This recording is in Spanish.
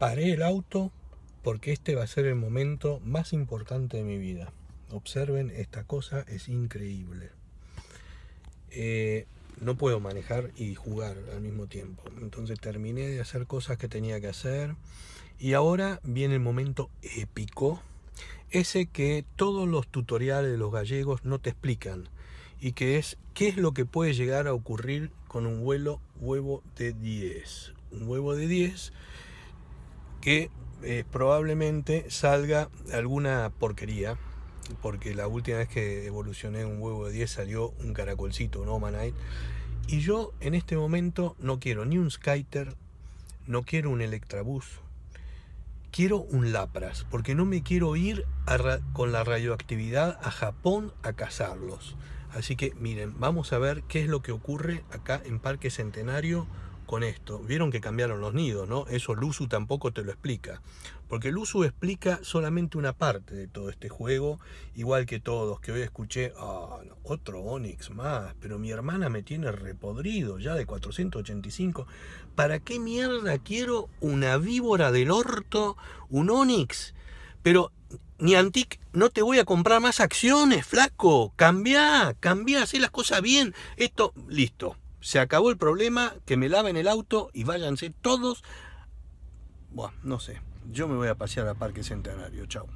Paré el auto porque este va a ser el momento más importante de mi vida. Observen, esta cosa es increíble. Eh, no puedo manejar y jugar al mismo tiempo. Entonces terminé de hacer cosas que tenía que hacer. Y ahora viene el momento épico. Ese que todos los tutoriales de los gallegos no te explican. Y que es qué es lo que puede llegar a ocurrir con un vuelo huevo de 10. Un huevo de 10 que eh, probablemente salga alguna porquería, porque la última vez que evolucioné un huevo de 10 salió un caracolcito, un Omanite, y yo en este momento no quiero ni un Skyter, no quiero un Electrabus, quiero un Lapras, porque no me quiero ir con la radioactividad a Japón a cazarlos. Así que miren, vamos a ver qué es lo que ocurre acá en Parque Centenario con esto? Vieron que cambiaron los nidos, ¿no? Eso LUSU tampoco te lo explica. Porque lusu explica solamente una parte de todo este juego, igual que todos, que hoy escuché, ah, otro Onix más, pero mi hermana me tiene repodrido ya de 485. ¿Para qué mierda quiero una víbora del orto, un Onix? Pero ni Antic, no te voy a comprar más acciones, flaco. cambia, cambia hacé las cosas bien. Esto, listo. Se acabó el problema, que me laven el auto y váyanse todos. Bueno, no sé. Yo me voy a pasear a Parque Centenario. Chao.